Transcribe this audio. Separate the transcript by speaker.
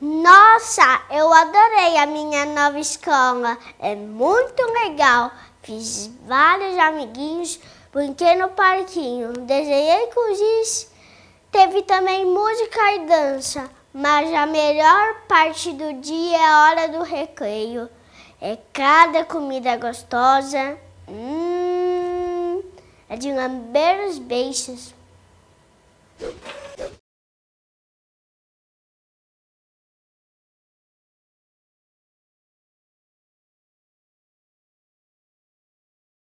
Speaker 1: Nossa, eu adorei a minha nova escola. É muito legal. Fiz vários amiguinhos, brinquei no parquinho, desenhei com giz. Teve também música e dança, mas a melhor parte do dia é a hora do recreio. É cada comida gostosa. Hum, é de lamber os beijos.